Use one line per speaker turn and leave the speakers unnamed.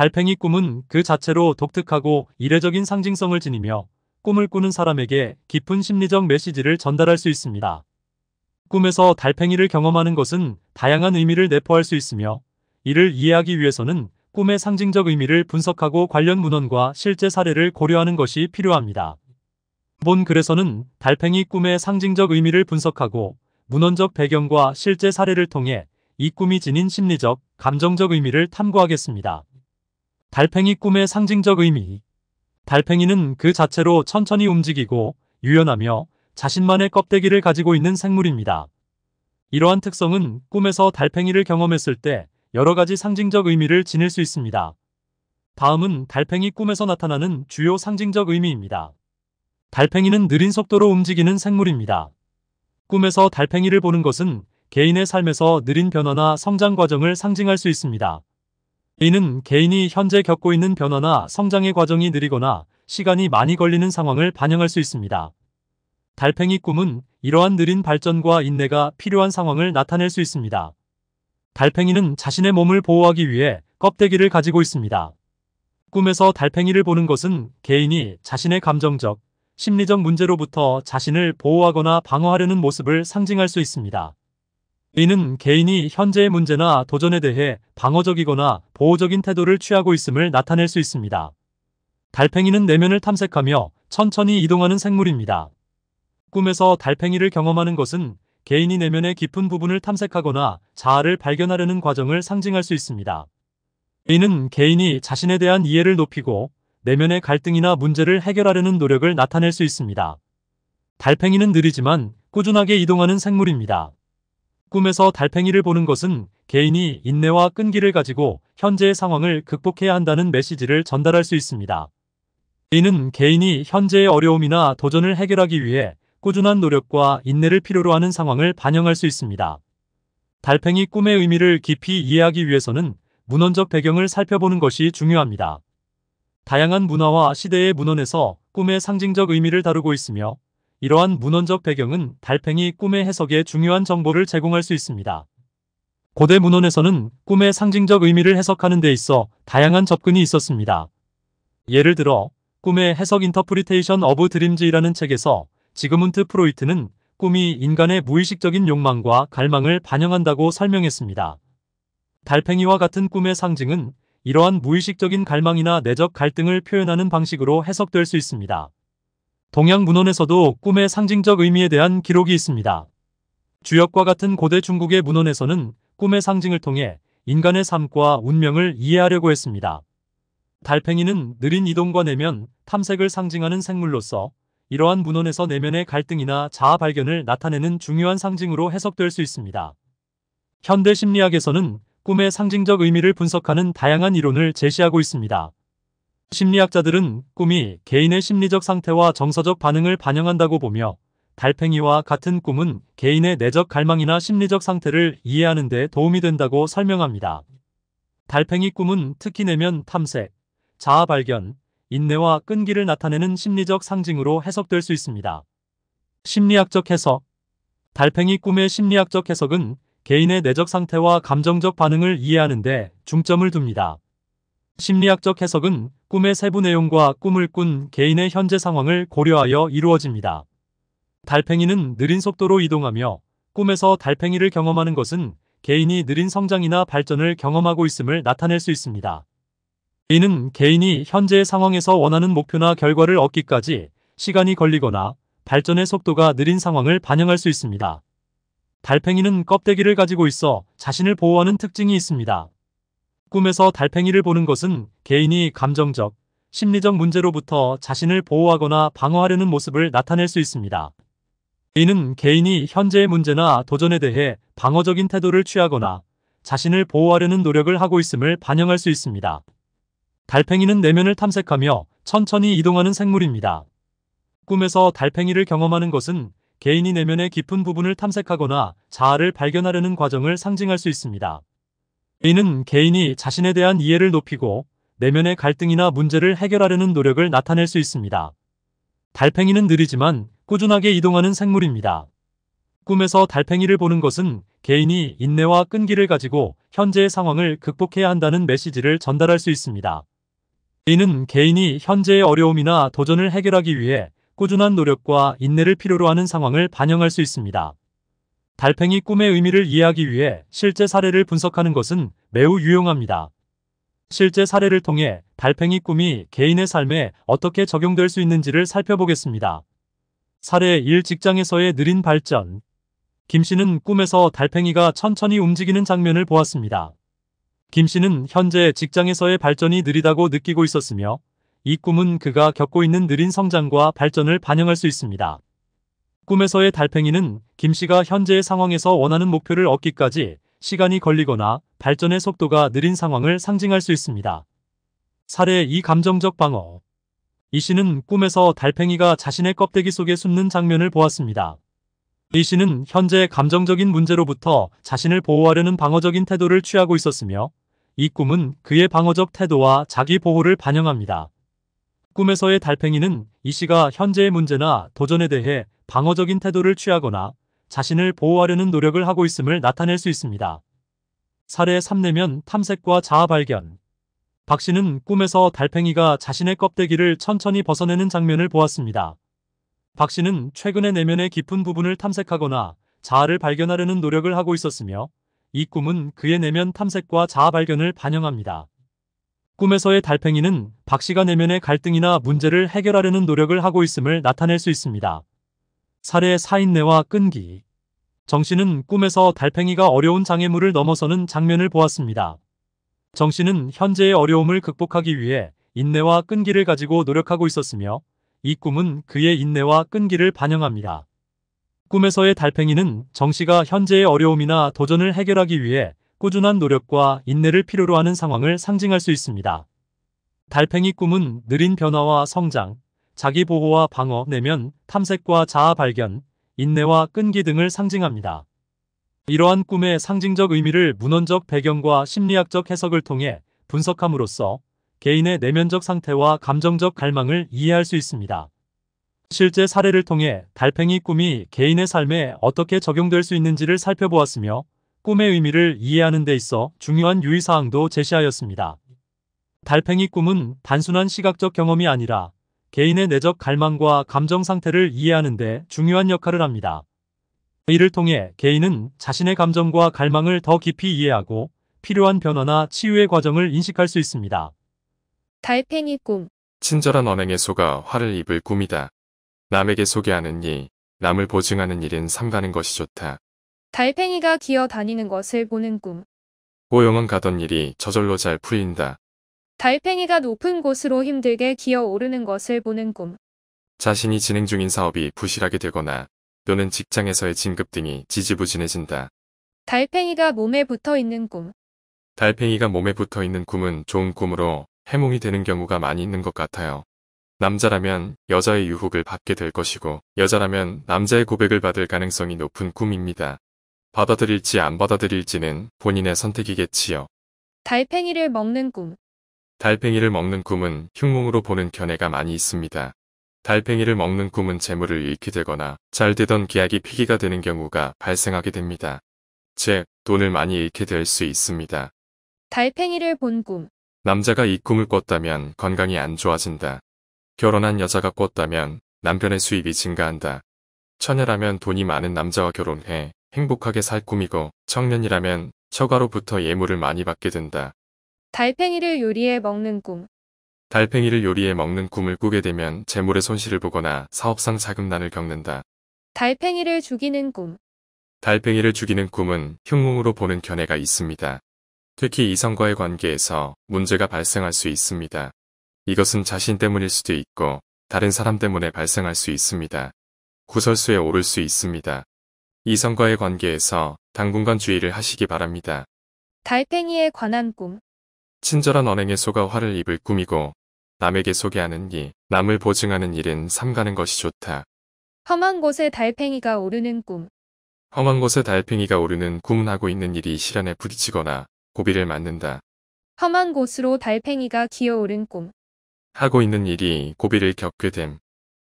달팽이 꿈은 그 자체로 독특하고 이례적인 상징성을 지니며 꿈을 꾸는 사람에게 깊은 심리적 메시지를 전달할 수 있습니다. 꿈에서 달팽이를 경험하는 것은 다양한 의미를 내포할 수 있으며 이를 이해하기 위해서는 꿈의 상징적 의미를 분석하고 관련 문헌과 실제 사례를 고려하는 것이 필요합니다. 본 글에서는 달팽이 꿈의 상징적 의미를 분석하고 문헌적 배경과 실제 사례를 통해 이 꿈이 지닌 심리적, 감정적 의미를 탐구하겠습니다. 달팽이 꿈의 상징적 의미 달팽이는 그 자체로 천천히 움직이고 유연하며 자신만의 껍데기를 가지고 있는 생물입니다. 이러한 특성은 꿈에서 달팽이를 경험했을 때 여러 가지 상징적 의미를 지닐 수 있습니다. 다음은 달팽이 꿈에서 나타나는 주요 상징적 의미입니다. 달팽이는 느린 속도로 움직이는 생물입니다. 꿈에서 달팽이를 보는 것은 개인의 삶에서 느린 변화나 성장 과정을 상징할 수 있습니다. 이는 개인이 현재 겪고 있는 변화나 성장의 과정이 느리거나 시간이 많이 걸리는 상황을 반영할 수 있습니다. 달팽이 꿈은 이러한 느린 발전과 인내가 필요한 상황을 나타낼 수 있습니다. 달팽이는 자신의 몸을 보호하기 위해 껍데기를 가지고 있습니다. 꿈에서 달팽이를 보는 것은 개인이 자신의 감정적, 심리적 문제로부터 자신을 보호하거나 방어하려는 모습을 상징할 수 있습니다. 이는 개인이 현재의 문제나 도전에 대해 방어적이거나 보호적인 태도를 취하고 있음을 나타낼 수 있습니다. 달팽이는 내면을 탐색하며 천천히 이동하는 생물입니다. 꿈에서 달팽이를 경험하는 것은 개인이 내면의 깊은 부분을 탐색하거나 자아를 발견하려는 과정을 상징할 수 있습니다. 이는 개인이 자신에 대한 이해를 높이고 내면의 갈등이나 문제를 해결하려는 노력을 나타낼 수 있습니다. 달팽이는 느리지만 꾸준하게 이동하는 생물입니다. 꿈에서 달팽이를 보는 것은 개인이 인내와 끈기를 가지고 현재의 상황을 극복해야 한다는 메시지를 전달할 수 있습니다. 이는 개인이 현재의 어려움이나 도전을 해결하기 위해 꾸준한 노력과 인내를 필요로 하는 상황을 반영할 수 있습니다. 달팽이 꿈의 의미를 깊이 이해하기 위해서는 문헌적 배경을 살펴보는 것이 중요합니다. 다양한 문화와 시대의 문헌에서 꿈의 상징적 의미를 다루고 있으며 이러한 문헌적 배경은 달팽이 꿈의 해석에 중요한 정보를 제공할 수 있습니다. 고대 문헌에서는 꿈의 상징적 의미를 해석하는 데 있어 다양한 접근이 있었습니다. 예를 들어 꿈의 해석 인터프리테이션 어브 드림즈라는 책에서 지그문트 프로이트는 꿈이 인간의 무의식적인 욕망과 갈망을 반영한다고 설명했습니다. 달팽이와 같은 꿈의 상징은 이러한 무의식적인 갈망이나 내적 갈등을 표현하는 방식으로 해석될 수 있습니다. 동양 문헌에서도 꿈의 상징적 의미에 대한 기록이 있습니다. 주역과 같은 고대 중국의 문헌에서는 꿈의 상징을 통해 인간의 삶과 운명을 이해하려고 했습니다. 달팽이는 느린 이동과 내면 탐색을 상징하는 생물로서 이러한 문헌에서 내면의 갈등이나 자아 발견을 나타내는 중요한 상징으로 해석될 수 있습니다. 현대 심리학에서는 꿈의 상징적 의미를 분석하는 다양한 이론을 제시하고 있습니다. 심리학자들은 꿈이 개인의 심리적 상태와 정서적 반응을 반영한다고 보며 달팽이와 같은 꿈은 개인의 내적 갈망이나 심리적 상태를 이해하는 데 도움이 된다고 설명합니다. 달팽이 꿈은 특히 내면 탐색, 자아 발견, 인내와 끈기를 나타내는 심리적 상징으로 해석될 수 있습니다. 심리학적 해석 달팽이 꿈의 심리학적 해석은 개인의 내적 상태와 감정적 반응을 이해하는 데 중점을 둡니다. 심리학적 해석은 꿈의 세부 내용과 꿈을 꾼 개인의 현재 상황을 고려하여 이루어집니다. 달팽이는 느린 속도로 이동하며 꿈에서 달팽이를 경험하는 것은 개인이 느린 성장이나 발전을 경험하고 있음을 나타낼 수 있습니다. 이는 개인이 현재의 상황에서 원하는 목표나 결과를 얻기까지 시간이 걸리거나 발전의 속도가 느린 상황을 반영할 수 있습니다. 달팽이는 껍데기를 가지고 있어 자신을 보호하는 특징이 있습니다. 꿈에서 달팽이를 보는 것은 개인이 감정적, 심리적 문제로부터 자신을 보호하거나 방어하려는 모습을 나타낼 수 있습니다. 이는 개인이 현재의 문제나 도전에 대해 방어적인 태도를 취하거나 자신을 보호하려는 노력을 하고 있음을 반영할 수 있습니다. 달팽이는 내면을 탐색하며 천천히 이동하는 생물입니다. 꿈에서 달팽이를 경험하는 것은 개인이 내면의 깊은 부분을 탐색하거나 자아를 발견하려는 과정을 상징할 수 있습니다. a 는 개인이 자신에 대한 이해를 높이고 내면의 갈등이나 문제를 해결하려는 노력을 나타낼 수 있습니다. 달팽이는 느리지만 꾸준하게 이동하는 생물입니다. 꿈에서 달팽이를 보는 것은 개인이 인내와 끈기를 가지고 현재의 상황을 극복해야 한다는 메시지를 전달할 수 있습니다. a 는 개인이 현재의 어려움이나 도전을 해결하기 위해 꾸준한 노력과 인내를 필요로 하는 상황을 반영할 수 있습니다. 달팽이 꿈의 의미를 이해하기 위해 실제 사례를 분석하는 것은 매우 유용합니다. 실제 사례를 통해 달팽이 꿈이 개인의 삶에 어떻게 적용될 수 있는지를 살펴보겠습니다. 사례 1 직장에서의 느린 발전 김 씨는 꿈에서 달팽이가 천천히 움직이는 장면을 보았습니다. 김 씨는 현재 직장에서의 발전이 느리다고 느끼고 있었으며 이 꿈은 그가 겪고 있는 느린 성장과 발전을 반영할 수 있습니다. 꿈에서의 달팽이는 김씨가 현재의 상황에서 원하는 목표를 얻기까지 시간이 걸리거나 발전의 속도가 느린 상황을 상징할 수 있습니다. 사례 2 감정적 방어 이씨는 꿈에서 달팽이가 자신의 껍데기 속에 숨는 장면을 보았습니다. 이씨는 현재 감정적인 문제로부터 자신을 보호하려는 방어적인 태도를 취하고 있었으며 이 꿈은 그의 방어적 태도와 자기 보호를 반영합니다. 꿈에서의 달팽이는 이씨가 현재의 문제나 도전에 대해 방어적인 태도를 취하거나 자신을 보호하려는 노력을 하고 있음을 나타낼 수 있습니다. 사례 3내면 탐색과 자아 발견 박 씨는 꿈에서 달팽이가 자신의 껍데기를 천천히 벗어내는 장면을 보았습니다. 박 씨는 최근에 내면의 깊은 부분을 탐색하거나 자아를 발견하려는 노력을 하고 있었으며 이 꿈은 그의 내면 탐색과 자아 발견을 반영합니다. 꿈에서의 달팽이는 박 씨가 내면의 갈등이나 문제를 해결하려는 노력을 하고 있음을 나타낼 수 있습니다. 사례의 사인내와 끈기. 정씨는 꿈에서 달팽이가 어려운 장애물을 넘어서는 장면을 보았습니다. 정씨는 현재의 어려움을 극복하기 위해 인내와 끈기를 가지고 노력하고 있었으며 이 꿈은 그의 인내와 끈기를 반영합니다. 꿈에서의 달팽이는 정씨가 현재의 어려움이나 도전을 해결하기 위해 꾸준한 노력과 인내를 필요로 하는 상황을 상징할 수 있습니다. 달팽이 꿈은 느린 변화와 성장, 자기보호와 방어, 내면, 탐색과 자아 발견, 인내와 끈기 등을 상징합니다. 이러한 꿈의 상징적 의미를 문헌적 배경과 심리학적 해석을 통해 분석함으로써 개인의 내면적 상태와 감정적 갈망을 이해할 수 있습니다. 실제 사례를 통해 달팽이 꿈이 개인의 삶에 어떻게 적용될 수 있는지를 살펴보았으며 꿈의 의미를 이해하는 데 있어 중요한 유의사항도 제시하였습니다. 달팽이 꿈은 단순한 시각적 경험이 아니라 개인의 내적 갈망과 감정 상태를 이해하는 데 중요한 역할을 합니다. 이를 통해 개인은 자신의 감정과 갈망을 더 깊이 이해하고 필요한 변화나 치유의 과정을 인식할 수 있습니다.
달팽이 꿈
친절한 언행의 소가
화를 입을 꿈이다. 남에게 소개하는 이, 남을 보증하는 일은 삼가는 것이 좋다.
달팽이가 기어 다니는 것을 보는 꿈.
고용은 가던 일이 저절로 잘 풀린다.
달팽이가 높은 곳으로 힘들게 기어오르는 것을 보는 꿈.
자신이 진행 중인 사업이 부실하게 되거나 또는 직장에서의 진급 등이 지지부진해진다.
달팽이가 몸에 붙어 있는 꿈.
달팽이가 몸에 붙어 있는 꿈은 좋은 꿈으로 해몽이 되는 경우가 많이 있는 것 같아요. 남자라면 여자의 유혹을 받게 될 것이고 여자라면 남자의 고백을 받을 가능성이 높은 꿈입니다. 받아들일지 안 받아들일지는 본인의 선택이겠지요.
달팽이를 먹는 꿈.
달팽이를 먹는 꿈은 흉몽으로 보는 견해가 많이 있습니다. 달팽이를 먹는 꿈은 재물을 잃게 되거나 잘 되던 계약이 피기가 되는 경우가 발생하게 됩니다. 즉, 돈을 많이 잃게 될 수 있습니다.
달팽이를 본 꿈.
남자가 이 꿈을 꿨다면 건강이 안 좋아진다. 결혼한 여자가 꿨다면 남편의 수입이 증가한다. 처녀라면 돈이 많은 남자와 결혼해 행복하게 살 꿈이고 청년이라면 처가로부터 예물을 많이 받게 된다.
달팽이를 요리해 먹는 꿈.
달팽이를 요리해 먹는 꿈을 꾸게 되면 재물의 손실을 보거나 사업상 자금난을 겪는다.
달팽이를 죽이는 꿈.
달팽이를 죽이는 꿈은 흉몽으로 보는 견해가 있습니다. 특히 이성과의 관계에서 문제가 발생할 수 있습니다. 이것은 자신 때문일 수도 있고 다른 사람 때문에 발생할 수 있습니다. 구설수에 오를 수 있습니다. 이성과의 관계에서 당분간 주의를 하시기 바랍니다.
달팽이에 관한 꿈.
친절한 언행의 소가 화를 입을 꿈이고 남에게 소개하는 이, 남을 보증하는 일은 삼가는 것이 좋다.
험한 곳에 달팽이가 오르는 꿈.
험한 곳에 달팽이가 오르는 꿈은 하고 있는 일이 시련에 부딪히거나 고비를 맞는다.
험한 곳으로 달팽이가 기어오른 꿈. 하고 있는 일이 고비를 겪게 됨.